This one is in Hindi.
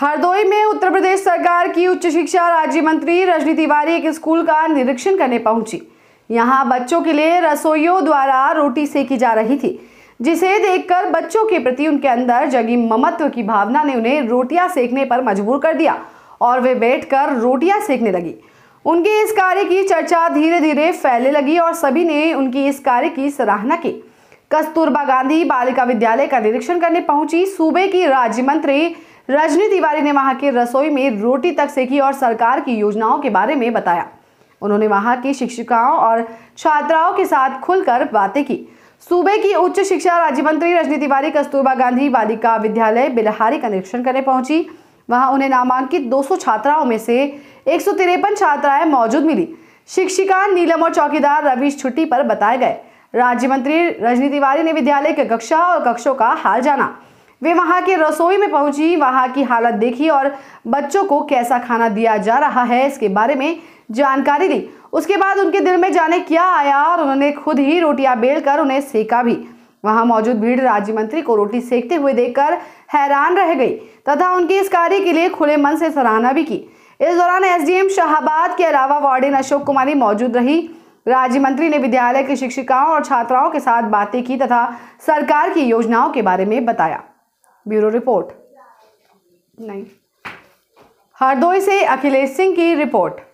हरदोई में उत्तर प्रदेश सरकार की उच्च शिक्षा राज्य मंत्री रजनी तिवारी एक स्कूल का निरीक्षण करने पहुंची यहां बच्चों के लिए रसोइयों द्वारा रोटी सेकी जा रही थी जिसे देखकर बच्चों के प्रति उनके अंदर जगी ममत्व की भावना ने उन्हें रोटियां सेकने पर मजबूर कर दिया और वे बैठकर रोटियां सेकने लगी उनके इस कार्य की चर्चा धीरे धीरे फैलने लगी और सभी ने उनकी इस कार्य की सराहना की कस्तूरबा गांधी बालिका विद्यालय का निरीक्षण करने पहुंची सूबे की राज्य मंत्री रजनी तिवारी ने वहां के रसोई में रोटी तक सेकी और सरकार की योजनाओं के बारे में बताया उन्होंने वहां की शिक्षिकाओं और छात्राओं के साथ खुलकर बातें की सूबे की उच्च शिक्षा राज्य मंत्री रजनी तिवारी कस्तूरबा गांधी बालिका विद्यालय बिलहारी का निरीक्षण करने पहुंची वहां उन्हें नामांकित 200 छात्राओं में से एक छात्राएं मौजूद मिली शिक्षिका नीलम और चौकीदार रवीश छुट्टी पर बताए गए राज्य मंत्री रजनी तिवारी ने विद्यालय के कक्षा और कक्षों का हाल जाना वे वहां के रसोई में पहुंची वहां की हालत देखी और बच्चों को कैसा खाना दिया जा रहा है इसके बारे में जानकारी ली उसके बाद उनके दिल में जाने क्या आया और उन्होंने खुद ही रोटियां बेलकर उन्हें सेका भी वहां मौजूद भीड़ राज्य मंत्री को रोटी सेकते हुए देखकर हैरान रह गई तथा उनके इस कार्य के लिए खुले मन से सराहना भी की इस दौरान एसडीएम शाहबाद के अलावा वार्डन अशोक कुमारी मौजूद रही राज्य मंत्री ने विद्यालय की शिक्षिकाओं और छात्राओं के साथ बातें की तथा सरकार की योजनाओं के बारे में बताया ब्यूरो रिपोर्ट नहीं हरदोई से अखिलेश सिंह की रिपोर्ट